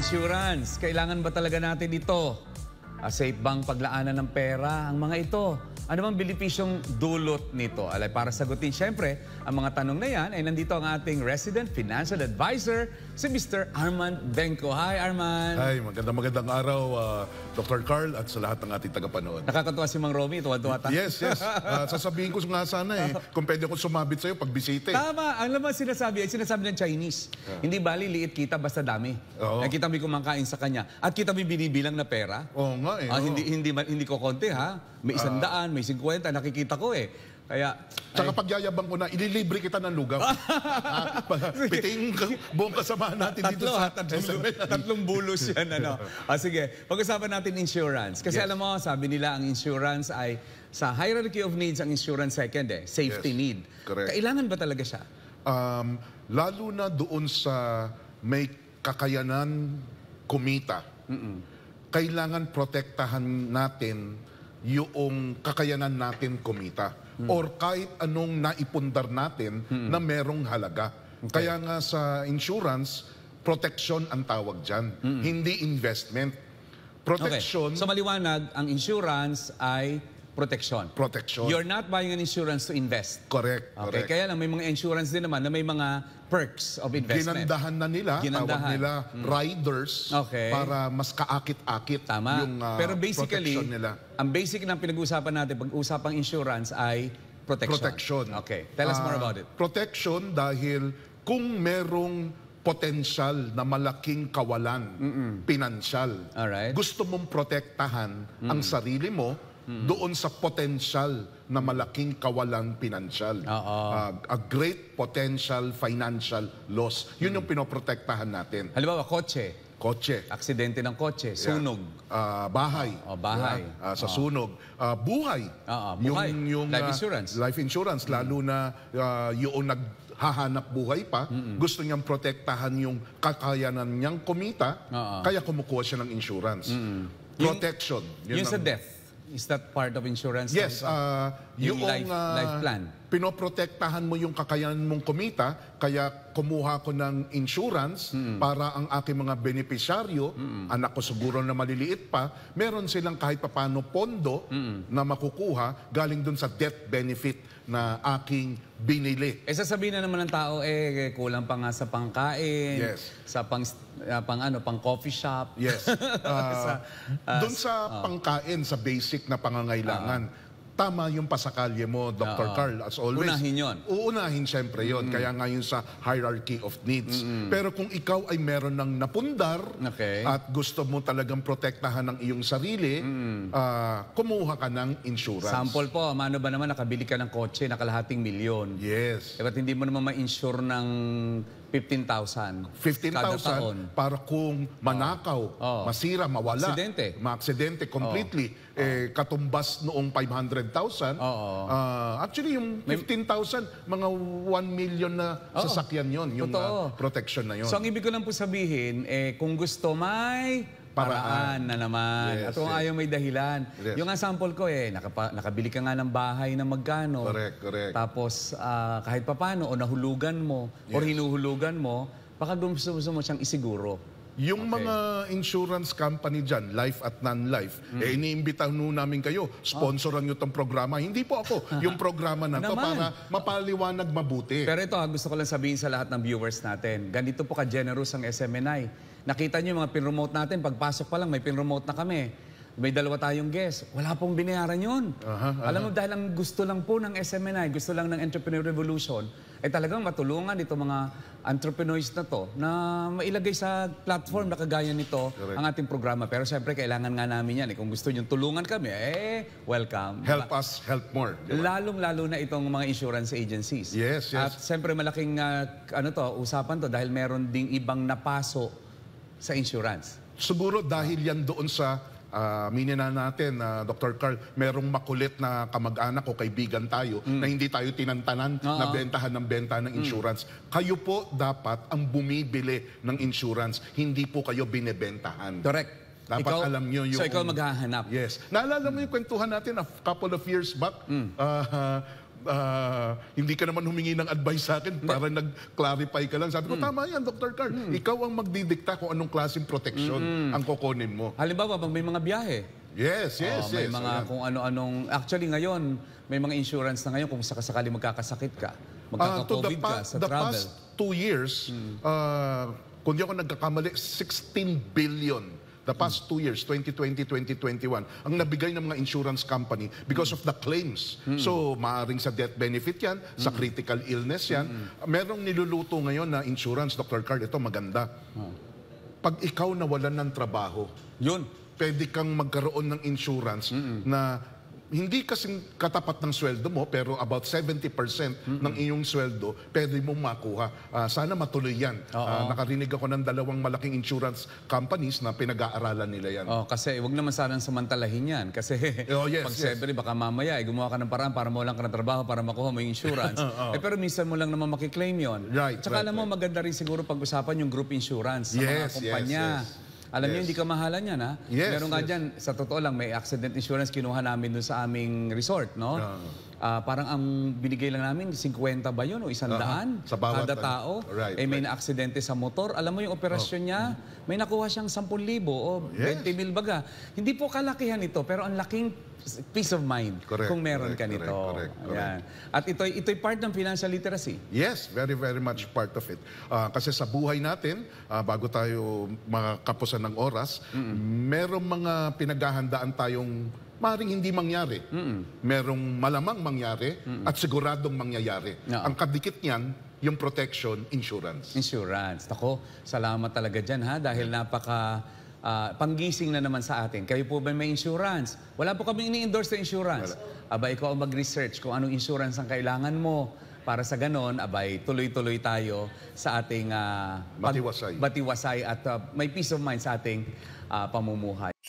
Insurance, kailangan ba talaga natin ito? uh, safe bang paglaanan ng pera, ang mga ito. Ano bang benepisyong dulot nito? Alay, para sagutin, siyempre, ang mga tanong na yan ay nandito ang ating resident financial advisor, si Mr. Armand Benko. Hi, Armand! Hi, magandang magandang araw, uh, ah, Dr. Carl, at sa lahat ng ating tagapanood. Nakakatuwa si Mang Romy, tuwa-tuwa tayo. Yes, yes. Uh, sasabihin ko nga sana eh, kung pwede ko sumabit sa'yo pag bisita. Eh. Tama, ang mo sinasabi, ay sinasabi ng Chinese. Yeah. Hindi bali, liit kita, basta dami. Oo. Nakita mo kumakain sa kanya. At kita mo binibilang na pera. Oo nga nga eh. Ah, oh. hindi, hindi, hindi ko konti ha. May ah. isang uh, daan, may 50, nakikita ko eh. Kaya... saka ay... pagyayabang ko na, ililibre kita ng lugaw. Piting buong kasama natin tatlo, dito sa... Ha, tatlong, tatlong bulos yan. Ano. Ah, sige, pag-usapan natin insurance. Kasi yes. alam mo, sabi nila ang insurance ay... Sa hierarchy of needs, ang insurance second eh. Safety yes. need. Correct. Kailangan ba talaga siya? Um, lalo na doon sa may kakayanan kumita. Mm -mm kailangan protektahan natin yung kakayanan natin kumita mm. or kahit anong naipundar natin mm. na merong halaga. Okay. Kaya nga sa insurance, protection ang tawag dyan, mm. hindi investment. Protection. Okay. So maliwanag, ang insurance ay protection. Protection. You're not buying an insurance to invest. Correct. Okay, correct. kaya lang may mga insurance din naman na may mga perks of investment. Ginandahan na nila, Ginandahan. tawag nila mm. riders okay. para mas kaakit-akit Tama. yung uh, Pero basically, nila. ang basic ng pinag-uusapan natin pag usapang insurance ay protection. Protection. Okay. Tell us uh, more ah, about it. Protection dahil kung merong potential na malaking kawalan, Mm-mm. pinansyal. Alright. Gusto mong protektahan mm ang sarili mo Mm. doon sa potential na malaking kawalan pinansyal. Uh, a great potential financial loss. Yun hmm. yung mm. pinoprotektahan natin. Halimbawa, kotse. Kotse. Aksidente ng kotse, sunog. Yeah. Uh, bahay. Oh, bahay. Yeah. Uh, sa oh. sunog. Uh, buhay. Uh, uh, buhay. Yung, yung, life uh, insurance. Life insurance, mm. lalo na uh, yung naghahanap buhay pa, Mm-mm. gusto niyang protektahan yung kakayanan niyang kumita, uh-uh. kaya kumukuha siya ng insurance. Mm-mm. Protection. Yun, yun, yun ang, sa death. Is that part of insurance? Yes. Uh, yung life, uh, life plan? pinoprotektahan mo yung kakayahan mong kumita, kaya kumuha ko ng insurance mm-hmm. para ang aking mga benepisyaryo, mm-hmm. anak ko siguro na maliliit pa, meron silang kahit papano pondo mm-hmm. na makukuha galing dun sa death benefit na aking binili. Eh sasabihin na naman ng tao, eh kulang pa nga sa pangkain, yes. sa pang, uh, pang, ano, pang coffee shop. Yes. Uh, sa, uh, dun sa uh, pangkain, sa basic na pangangailangan, uh, tama yung pasakalye mo, Dr. Oo. Carl, as always. Unahin yun. Uunahin siyempre yun. Mm. Kaya nga sa hierarchy of needs. Mm-mm. Pero kung ikaw ay meron ng napundar okay. at gusto mo talagang protektahan ang iyong sarili, mm. uh, kumuha ka ng insurance. Sample po, mano ba naman nakabili ka ng kotse na kalahating milyon? Yes. Eh, hindi mo naman ma-insure ng 15,000. 15,000 para kung oh. manakaw, Oo. Oh. masira, mawala. Aksidente. Maaksidente oh. completely. Eh, katumbas noong 500,000. Oo. Ah, actually, yung 15,000, mga 1 million na Oo. sasakyan yon yung ah, Totoo. protection na yon. So ang ibig ko lang po sabihin, eh, kung gusto may paraan na naman. Yes, at kung yes. ayaw may dahilan. Yes. Yung example ko eh, nakapa, nakabili ka nga ng bahay na magkano. Correct, correct. Tapos uh, kahit papano, o nahulugan mo, yes. o hinuhulugan mo, baka gusto mo siyang isiguro. Yung okay. mga insurance company dyan, life at non-life, mm. eh iniimbitahan nun namin kayo, sponsoran oh. nyo tong programa. Hindi po ako, yung programa na to para mapaliwanag mabuti. Pero ito, gusto ko lang sabihin sa lahat ng viewers natin, ganito po ka-generous ang SMNI. Nakita nyo yung mga pinremote natin, pagpasok pa lang may pin pinremote na kami. May dalawa tayong guest. Wala pong binayaran yun. Uh -huh, uh -huh. Alam mo, dahil ang gusto lang po ng SMNI, gusto lang ng Entrepreneur Revolution, ay eh, talagang matulungan dito mga entrepreneurs na to na mailagay sa platform na kagaya nito Correct. ang ating programa. Pero siyempre, kailangan nga namin yan. Eh. Kung gusto nyo tulungan kami, eh, welcome. Help us, help more. Lalong-lalo na itong mga insurance agencies. Yes, yes. At siyempre, malaking uh, ano to, usapan to dahil meron ding ibang napaso sa insurance. Siguro dahil yan doon sa Uh, aminin na natin na uh, Dr. Carl, merong makulit na kamag-anak o kaibigan tayo mm. na hindi tayo tinantanan uh-huh. na bentahan ng benta ng mm. insurance. Mm. Kayo po dapat ang bumibili ng insurance, hindi po kayo binebentahan. Correct. Dapat ikaw, alam niyo yung... So ikaw maghahanap. Yes. Naalala mm. mo yung kwentuhan natin a couple of years back? Mm. uh uh, hindi ka naman humingi ng advice sa akin para yeah. nag-clarify ka lang. Sabi ko, hmm. tama yan, Dr. Carl. Mm. Ikaw ang magdidikta kung anong klaseng protection mm. ang kukunin mo. Halimbawa, pag may mga biyahe, Yes, yes, oh, may yes. May mga ayan. kung ano-anong... Actually, ngayon, may mga insurance na ngayon kung sakasakali magkakasakit ka. Ah, Magkaka-COVID uh, ka sa the travel. The past two years, mm. uh, kung di ako nagkakamali, 16 billion the past two years, 2020, 2021, ang nabigay ng mga insurance company because of the claims. So, maaring sa death benefit yan, sa critical illness yan. Merong niluluto ngayon na insurance, Dr. Carl, ito maganda. Pag ikaw nawalan ng trabaho, yun pwede kang magkaroon ng insurance mm-hmm. na hindi kasing katapat ng sweldo mo, pero about 70% mm-hmm. ng iyong sweldo, pwede mong makuha. Uh, sana matuloy yan. Uh, nakarinig ako ng dalawang malaking insurance companies na pinag-aaralan nila yan. Oh, kasi wag naman sanang samantalahin yan. Kasi oh, yes, pag yes. Sebre, baka mamaya, eh, gumawa ka ng paraan para mawalan ka ng trabaho para makuha mo yung insurance. oh. eh, pero minsan mo lang naman makiklaim yon. Right, Tsaka right, alam mo, right. maganda rin siguro pag-usapan yung group insurance sa yes, mga kumpanya. Yes, yes. Alam yes. niyo, hindi ka mahalan yan, ha? Yes, Meron yes. dyan, sa totoo lang, may accident insurance kinuha namin dun sa aming resort, no? Yeah uh, parang ang binigay lang namin, 50 ba yun o 100? Uh-huh. Sa bawat kada ano. tao. Right, eh, may right. na-aksidente sa motor. Alam mo yung operasyon oh. niya, may nakuha siyang 10,000 o oh, yes. 20,000 baga. Hindi po kalakihan ito, pero ang laking peace of mind correct, kung meron correct, ka nito. Correct, correct, correct. At ito'y, ito'y part ng financial literacy. Yes, very, very much part of it. Uh, kasi sa buhay natin, uh, bago tayo makapusan ng oras, mm -mm. merong mga pinaghahandaan tayong maaaring hindi mangyari. Mm-mm. Merong malamang mangyari Mm-mm. at siguradong mangyayari. No. Ang kadikit niyan, yung protection insurance. Insurance. Ako, salamat talaga dyan ha dahil napaka uh, panggising na naman sa atin. Kayo po ba may insurance? Wala po kami ini-endorse na insurance. Wala. Aba, ikaw ang mag-research kung anong insurance ang kailangan mo. Para sa ganon, abay, eh, tuloy-tuloy tayo sa ating uh, ah, batiwasay. batiwasay at uh, may peace of mind sa ating uh, pamumuhay.